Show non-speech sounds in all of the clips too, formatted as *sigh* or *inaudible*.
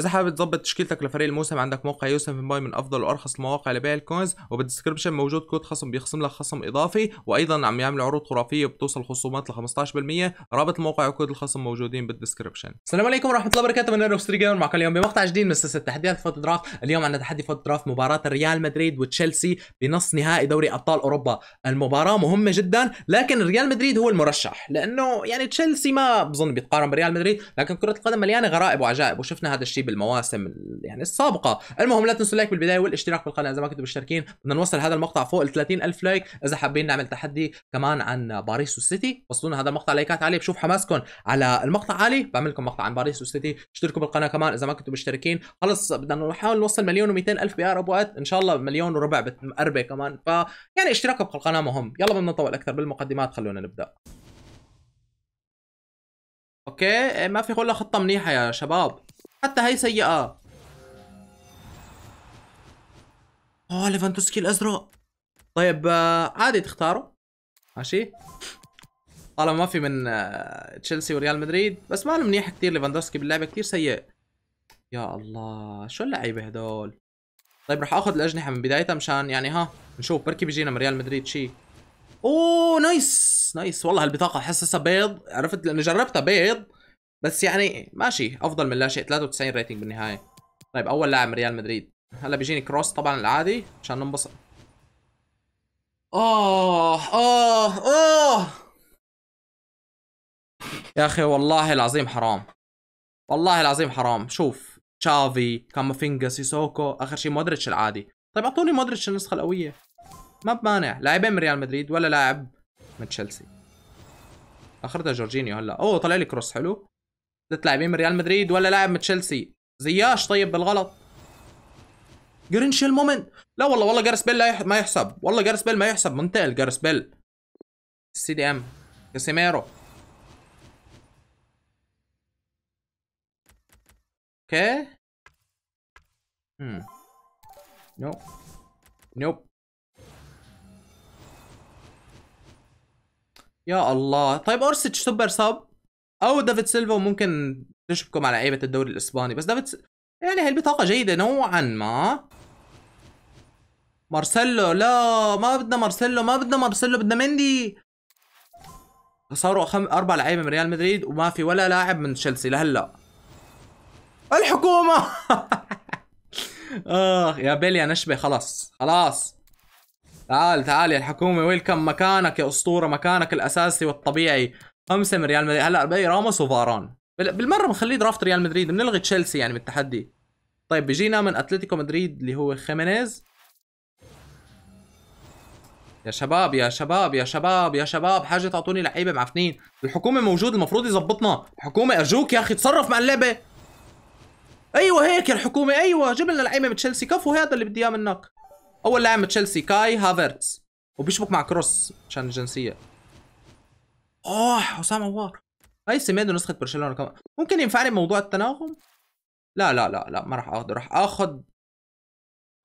اذا حابب تظبط تشكيلتك لفريق الموسم عندك موقع يوسف باي من افضل وارخص المواقع لبيع الكوينز وبالدسكربشن موجود كود خصم بيخصم لك خصم اضافي وايضا عم يعملوا عروض خرافيه وبتوصل خصومات ل 15% رابط الموقع وكود الخصم موجودين بالدسكربشن السلام عليكم ورحمه الله وبركاته من ستري جيمر معكم اليوم بمقطع جديد من سلسله تحديات فوت دراف اليوم عندنا تحدي فوت دراف مباراه ريال مدريد وتشيلسي بنص نهائي دوري ابطال اوروبا المباراه مهمه جدا لكن ريال مدريد هو المرشح لانه يعني تشيلسي ما بظن بيتقارن بريال مدريد لكن كره القدم مليانه غرائب وعجائب وشفنا هذا الشيء شيء بالمواسم يعني السابقه المهم لا تنسوا اللايك بالبدايه والاشتراك بالقناه اذا ما كنتوا مشتركين بدنا نوصل هذا المقطع فوق ال 30 الف لايك اذا حابين نعمل تحدي كمان عن باريس والسيتي وصلونا هذا المقطع لايكات عاليه بشوف حماسكم على المقطع عالي بعمل لكم مقطع عن باريس والسيتي اشتركوا بالقناه كمان اذا ما كنتوا مشتركين خلص بدنا نحاول نوصل مليون و200 الف ار وقت ان شاء الله مليون وربع بتقربه كمان ف يعني اشتراك بالقناه مهم يلا بدنا نطول اكثر بالمقدمات خلونا نبدا اوكي ما في ولا خطه منيحه يا شباب حتى هي سيئة اه ليفاندوسكي الازرق طيب آه، عادي تختاره ماشي طالما ما في من آه، تشيلسي وريال مدريد بس ما منيح كثير ليفاندوسكي باللعبه كثير سيء يا الله شو اللعيبه هدول طيب رح اخذ الاجنحه من بدايتها مشان يعني ها نشوف بركي بيجينا من ريال مدريد شيء اوه نايس نايس والله هالبطاقه حسسها بيض عرفت لانه جربتها بيض بس يعني ماشي افضل من لا شيء 93 ريتنج بالنهايه طيب اول لاعب من ريال مدريد هلا بيجيني كروس طبعا العادي عشان ننبسط آه آه آه يا أخي والله العظيم حرام والله العظيم حرام شوف تشافي كامافينجا سيسوكو آخر شيء مودريتش العادي طيب أعطوني مودريتش النسخة القوية ما بمانع لاعبين من ريال مدريد ولا لاعب من تشيلسي آخرتها جورجينيو هلا أوه طلع لي كروس حلو ثلاث لاعبين من ريال مدريد ولا لاعب من تشيلسي زياش طيب بالغلط جرينشيل مومنت لا والله والله جارس بيل يح... ما يحسب والله جارس بيل ما يحسب منتقل جارس بيل سي دي ام كاسيميرو اوكي امم نوب نوب يا الله طيب اورسيتش سوبر سب او دافيد سيلفا وممكن تشبكم على لعيبه الدوري الاسباني بس دافيد سيلفا يعني هي البطاقه جيده نوعا ما مارسيلو لا ما بدنا مارسيلو ما بدنا مارسيلو بدنا مندي صاروا خم... اربع لعيبه من ريال مدريد وما في ولا لاعب من تشيلسي لهلا الحكومه *laughs* اخ يا بيل يا نشبه خلاص خلاص تعال تعال يا الحكومه ويلكم مكانك يا اسطوره مكانك الاساسي والطبيعي خمسه من ريال مدريد هلا باقي راموس وفاران بالمره بنخليه درافت ريال مدريد بنلغي تشيلسي يعني بالتحدي طيب بيجينا من اتلتيكو مدريد اللي هو خيمينيز يا شباب يا شباب يا شباب يا شباب حاجه تعطوني لعيبه معفنين الحكومه موجود المفروض يظبطنا الحكومه ارجوك يا اخي تصرف مع اللعبه ايوه هيك يا الحكومه ايوه جيب لنا لعيبه من تشيلسي كفو هذا اللي بدي اياه منك اول لاعب من تشيلسي كاي هافرتس وبيشبك مع كروس عشان الجنسيه اوه حسام عوار هاي سيميدو نسخه برشلونه كمان ممكن ينفعني موضوع التناغم لا لا لا لا ما راح اخذ راح اخذ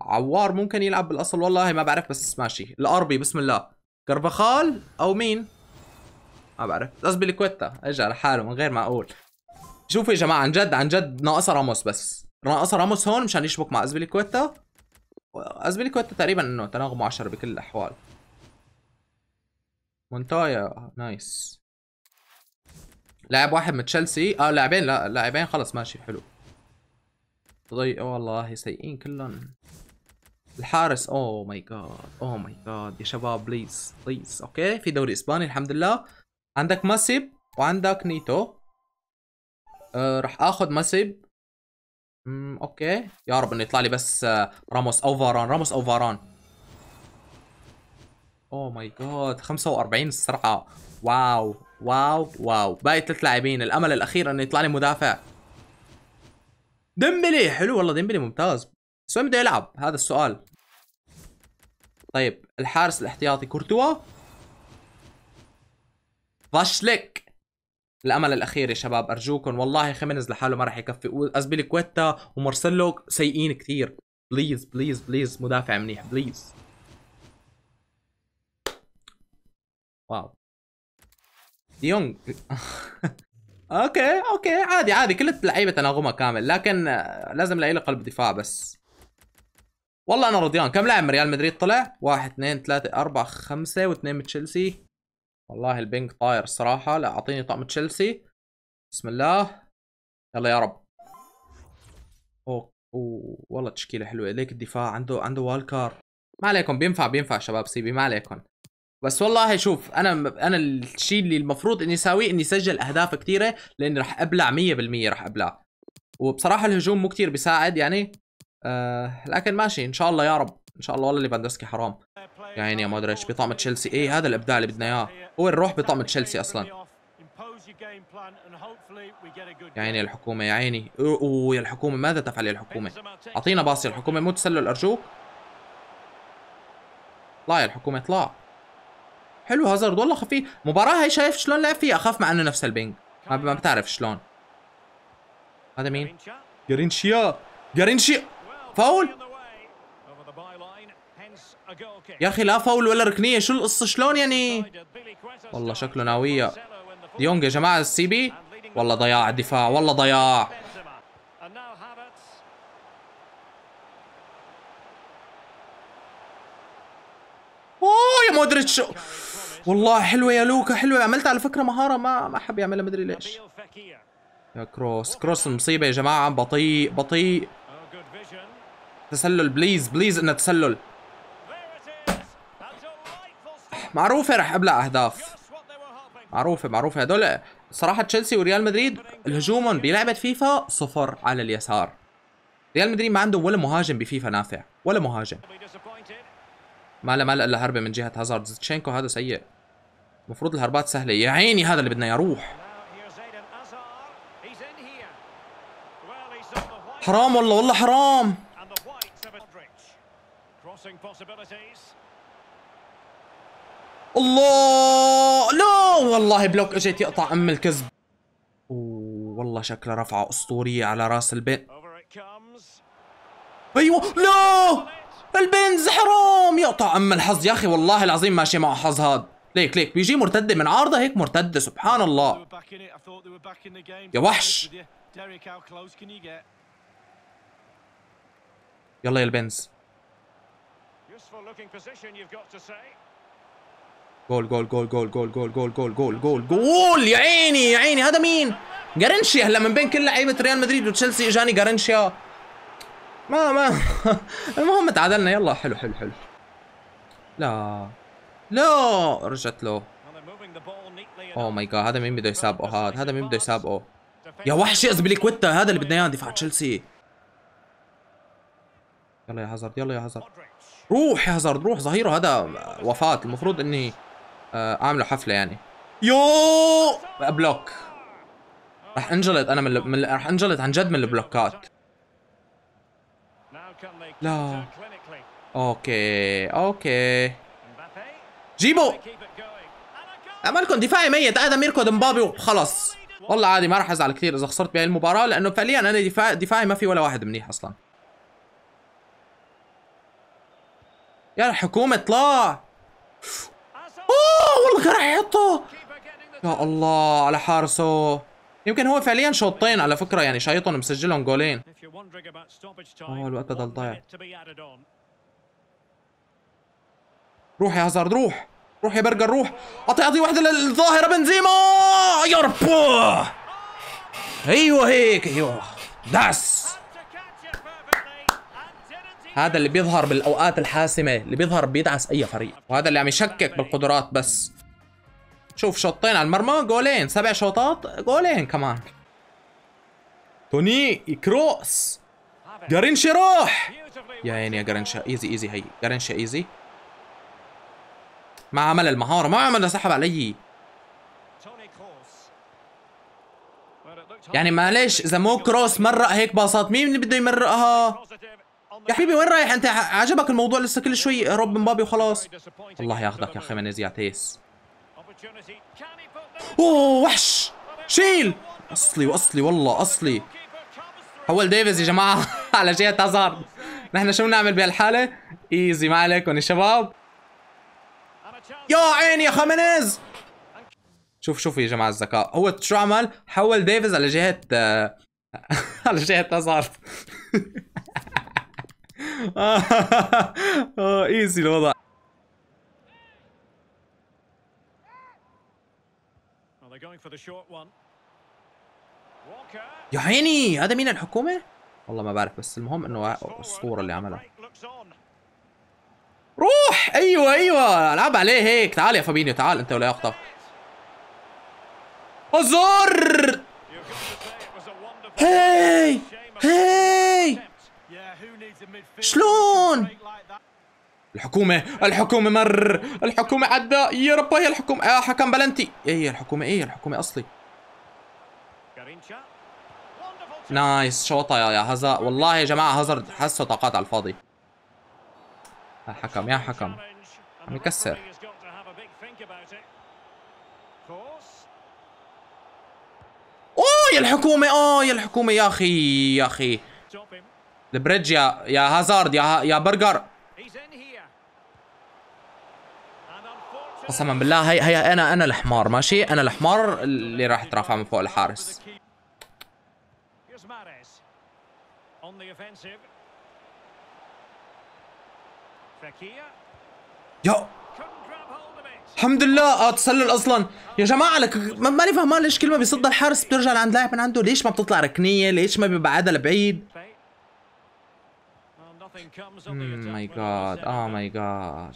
عوار ممكن يلعب بالاصل والله ما بعرف بس ماشي الاربي بسم الله كربخال او مين ما بعرف لازم بالكويتا اجى لحاله من غير ما اقول شوفوا يا جماعه عن جد عن جد ناقصه راموس بس ناقصه راموس هون مشان يشبك مع ازبيليكويتا ازبيليكويتا تقريبا انه تناغمه 10 بكل الاحوال مونتايا نايس لاعب واحد من تشيلسي اه لاعبين لا لاعبين خلص ماشي حلو ضي والله سيئين كلهم الحارس اوه ماي جاد اوه ماي جاد يا شباب بليز بليز اوكي في دوري اسباني الحمد لله عندك ماسيب وعندك نيتو آه راح اخذ ماسيب امم اوكي يا رب انه يطلع لي بس آه راموس او فاران راموس او فاران اوه ماي جاد 45 السرعه واو واو واو باقي ثلاث لاعبين الامل الاخير انه يطلع لي مدافع ديمبلي حلو والله ديمبلي ممتاز بس وين بده يلعب هذا السؤال طيب الحارس الاحتياطي كورتوا فاشليك الامل الاخير يا شباب ارجوكم والله خيمينيز لحاله ما راح يكفي ازبيلي كويتا ومارسيلو سيئين كثير بليز بليز بليز مدافع منيح بليز واو ديونج *laughs* اوكي اوكي عادي عادي كل اللعيبه تناغمها كامل لكن آه، لازم له قلب دفاع بس والله انا رضيان كم لاعب من ريال مدريد طلع؟ واحد اثنين ثلاثة أربعة خمسة واثنين من تشيلسي والله البنك طاير الصراحة لا أعطيني طقم تشيلسي بسم الله يلا يا رب أوه. أوه. والله تشكيلة حلوة ليك الدفاع عنده عنده والكار ما عليكم بينفع بينفع شباب سيبي ما عليكم بس والله شوف انا انا الشيء اللي المفروض اني اساويه اني اسجل اهداف كثيره لاني راح ابلع 100% راح ابلع وبصراحه الهجوم مو كثير بيساعد يعني آه لكن ماشي ان شاء الله يا رب ان شاء الله والله ليفاندوسكي حرام يا عيني يا مودريتش بطعم تشيلسي ايه هذا الابداع اللي بدنا اياه هو الروح بطعم تشيلسي اصلا يا عيني الحكومه يا عيني اوه يا الحكومه ماذا تفعل يا الحكومه اعطينا باص يا الحكومه مو تسلل ارجوك اطلع يا الحكومه اطلع حلو هازارد والله خفيف مباراه هي شايف شلون لعب فيها اخاف مع انه نفس البينج ما بتعرف شلون هذا مين جرينشيا جرينشيا فاول يا اخي لا فاول ولا ركنيه شو القصه شلون يعني والله شكله ناويه ديونج يا جماعه السي بي والله ضياع الدفاع والله ضياع اوه يا مودريتش والله حلوه يا لوكا حلوه عملت على فكره مهاره ما ما حب يعملها مدري ليش يا كروس كروس مصيبه يا جماعه بطيء بطيء تسلل بليز بليز انه تسلل معروفه رح ابلع اهداف معروفه معروفه هدول صراحه تشيلسي وريال مدريد الهجومهم بلعبه فيفا صفر على اليسار ريال مدريد ما عندهم ولا مهاجم بفيفا نافع ولا مهاجم ما له ما الا هربه من جهه هازارد زتشينكو هذا سيء المفروض الهربات سهله يا عيني هذا اللي بدنا يروح حرام والله والله حرام الله لا والله بلوك اجت يقطع ام الكذب والله شكله رفعه اسطوريه على راس البيت ايوه لا البنز حرام يقطع ام الحظ يا اخي والله العظيم ماشي مع حظ هذا ليك ليك بيجي مرتده من عارضه هيك مرتده سبحان الله يا وحش يلا يا البنز جول جول جول جول جول جول جول جول جول جول جول يا عيني يا عيني هذا مين؟ جارنشيا هلا من بين كل لعيبه ريال مدريد وتشيلسي اجاني جارنشيا ما ما المهم تعادلنا يلا حلو حلو حلو لا لا رجعت له اوه ماي جاد هذا مين بده يسابقه هذا هذا مين بده يسابقه يا وحش يا يقز كويتا هذا اللي بدنا اياه دفاع تشيلسي يلا يا هازارد يلا يا هازارد روح يا هازارد روح ظهيره هذا وفاة المفروض اني آه، اعمله حفله يعني يو بلوك رح انجلط انا من, من رح انجلط عن جد من البلوكات لا اوكي اوكي جيبه عملكم دفاعي ميت ادم يركض مبابي وخلص والله عادي ما راح ازعل كثير اذا خسرت بهي المباراه لانه فعليا انا دفاع دفاعي ما في ولا واحد منيح اصلا يا الحكومه اطلع اوه والله راح يحطه يا الله على حارسه يمكن هو فعليا شوطين على فكره يعني شايطهم مسجلهم جولين اوه الوقت ضل ضايع روح يا هازارد روح روح يا برجر روح اعطي اعطي واحده للظاهره بنزيما يا رب ايوه هيك ايوه دس هذا اللي بيظهر بالاوقات الحاسمه اللي بيظهر بيدعس اي فريق وهذا اللي عم يشكك بالقدرات بس شوف شوطين على المرمى جولين سبع شوطات جولين كمان توني كروس جرينشي روح يا عيني يا جرينشا ايزي ايزي هي جرينشا ايزي ما عمل المهارة ما عمل سحب علي يعني معلش اذا مو كروس مرق هيك باصات مين اللي بده يمرقها يا حبيبي وين رايح انت عجبك الموضوع لسه كل شوي رب مبابي وخلاص الله ياخذك يا خيمينيز يا تيس اوه وحش شيل اصلي واصلي والله اصلي حول ديفيز يا جماعه *laughs* على جهه هازارد نحن شو بنعمل بهالحاله ايزي ما عليكم يا شباب يا عيني يا خامينيز شوف شوف يا جماعه الذكاء هو شو عمل حول ديفيز على جهه آه، *laughs* على جهه ازهر *laughs* آه، ايزي الوضع يا عيني هذا مين الحكومه والله ما بعرف بس المهم انه الصوره اللي عملها روح ايوه ايوه العب عليه هيك تعال يا فابينيو تعال انت ولا يخطف ازور هاي هاي شلون الحكومة الحكومة مر الحكومة عدى يا ربا هي الحكومة يا آه، حكم بلنتي ايه الحكومة ايه الحكومة اصلي نايس شوطة يا هزا والله يا جماعة هزر حسه طاقات على الفاضي الحكم يا حكم عم يكسر اوه يا الحكومة اوه يا الحكومة يا اخي يا اخي البريدج يا يا هازارد يا يا برجر قسما بالله هي هي انا انا الحمار ماشي انا الحمار اللي راح ترافع من فوق الحارس يا الحمد لله اه تسلل اصلا يا جماعه لك ماني فهمان ليش كل ما بيصد الحارس بترجع لعند لاعب من عنده ليش ما بتطلع ركنيه ليش ما بيبعدها لبعيد ماي جاد اه ماي جاد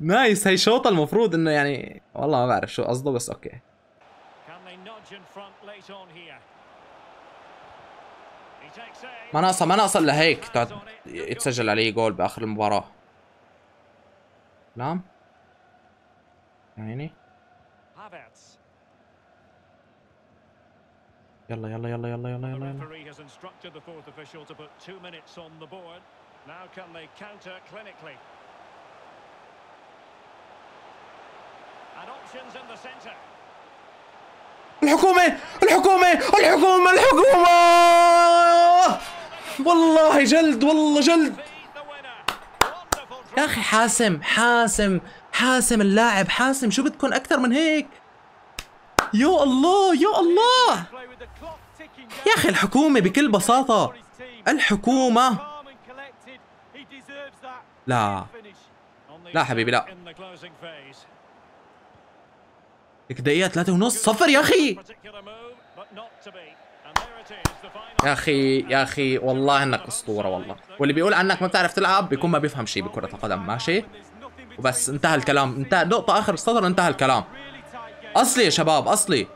نايس هي شوطه المفروض انه يعني والله ما بعرف شو قصده بس اوكي ما ناقصه ما ناقصه الا هيك يتسجل عليه جول باخر المباراه نعم عيني يلا يلا يلا يلا يلا يلا يلا الحكومة الحكومة الحكومة الحكومة والله جلد والله جلد يا اخي حاسم حاسم حاسم اللاعب حاسم شو بدكم اكثر من هيك يا الله يا الله يا اخي الحكومه بكل بساطه الحكومه لا لا حبيبي لا لك دقيقه ثلاثة ونص صفر يا اخي يا اخي يا اخي والله انك اسطوره والله واللي بيقول عنك ما بتعرف تلعب بيكون ما بيفهم شيء بكره القدم ماشي وبس انتهى الكلام انتهى نقطه اخر السطر انتهى الكلام اصلي يا شباب اصلي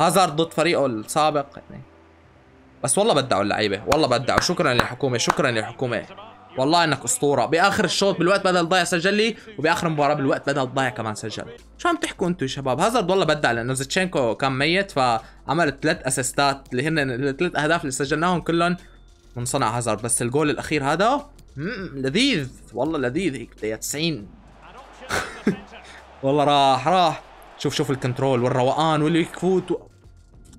هازارد ضد فريقه السابق يعني بس والله بدعوا اللعيبه والله بدعوا شكرا للحكومه شكرا للحكومه والله انك اسطوره باخر الشوط بالوقت بدل ضايع سجل لي وباخر المباراه بالوقت بدل ضايع كمان سجل شو عم تحكوا انتم يا شباب هازارد والله بدع لانه زيتشينكو كان ميت فعمل ثلاث اسيستات اللي هن الثلاث اهداف اللي سجلناهم كلهم من صنع هازارد بس الجول الاخير هذا لذيذ والله لذيذ هيك 90 *laughs* والله راح راح شوف شوف الكنترول والروقان واللي يفوت و...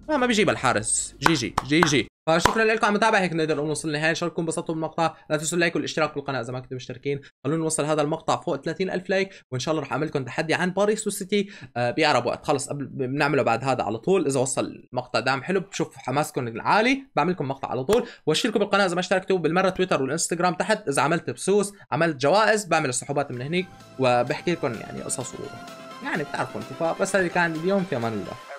ما بيجيب الحارس جي جي جي جي فشكرا لكم على المتابعه هيك نقدر نوصل للنهايه ان شاء الله تكونوا انبسطتوا بالمقطع لا تنسوا اللايك والاشتراك بالقناه اذا ما كنتم مشتركين خلونا نوصل هذا المقطع فوق 30 الف لايك وان شاء الله رح اعمل لكم تحدي عن باريس والسيتي آه، باقرب وقت خلص قبل بنعمله بعد هذا على طول اذا وصل المقطع دعم حلو بشوف حماسكم العالي بعمل لكم مقطع على طول واشتركوا بالقناه اذا ما اشتركتوا بالمره تويتر والانستغرام تحت اذا عملت بسوس عملت جوائز بعمل السحوبات من هنيك وبحكي لكم يعني قصص يعني بتعرفوا انتوا بس هذا كان اليوم في امان الله